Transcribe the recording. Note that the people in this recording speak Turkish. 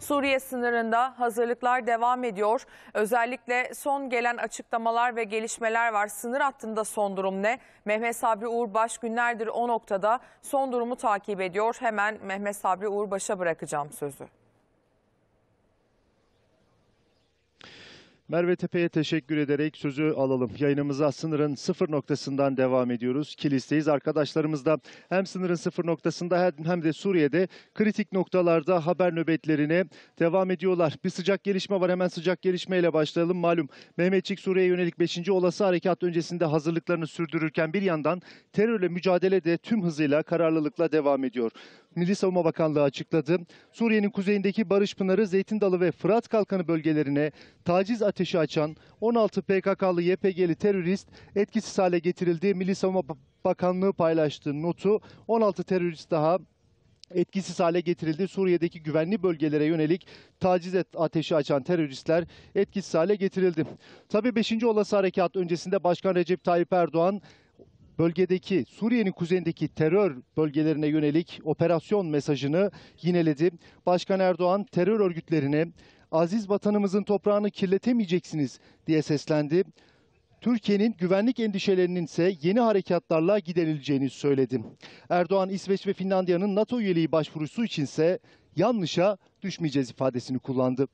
Suriye sınırında hazırlıklar devam ediyor. Özellikle son gelen açıklamalar ve gelişmeler var. Sınır hattında son durum ne? Mehmet Sabri Uğurbaş günlerdir o noktada son durumu takip ediyor. Hemen Mehmet Sabri Uğurbaş'a bırakacağım sözü. Merve Tepe'ye teşekkür ederek sözü alalım. Yayınımıza sınırın sıfır noktasından devam ediyoruz. Kilis'teyiz. Arkadaşlarımız da hem sınırın sıfır noktasında hem de Suriye'de kritik noktalarda haber nöbetlerine devam ediyorlar. Bir sıcak gelişme var. Hemen sıcak gelişmeyle başlayalım. Malum Mehmetçik Suriye'ye yönelik 5. olası harekat öncesinde hazırlıklarını sürdürürken bir yandan terörle mücadele de tüm hızıyla kararlılıkla devam ediyor. Milli Savunma Bakanlığı açıkladı. Suriye'nin kuzeyindeki Barış Pınarı, Zeytin Dalı ve Fırat Kalkanı bölgelerine taciz ateşi ateşi açan 16 PKK'lı YPG'li terörist etkisiz hale getirildi. Milli Savunma Bakanlığı paylaştığı notu 16 terörist daha etkisiz hale getirildi. Suriye'deki güvenli bölgelere yönelik taciz et, ateşi açan teröristler etkisiz hale getirildi. Tabii 5. Olası Harekat öncesinde Başkan Recep Tayyip Erdoğan bölgedeki Suriye'nin kuzeyindeki terör bölgelerine yönelik operasyon mesajını yineledi. Başkan Erdoğan terör örgütlerine aziz vatanımızın toprağını kirletemeyeceksiniz diye seslendi. Türkiye'nin güvenlik endişelerinin ise yeni harekatlarla giderileceğini söyledi. Erdoğan İsveç ve Finlandiya'nın NATO üyeliği başvurusu içinse yanlışa düşmeyeceğiz ifadesini kullandı.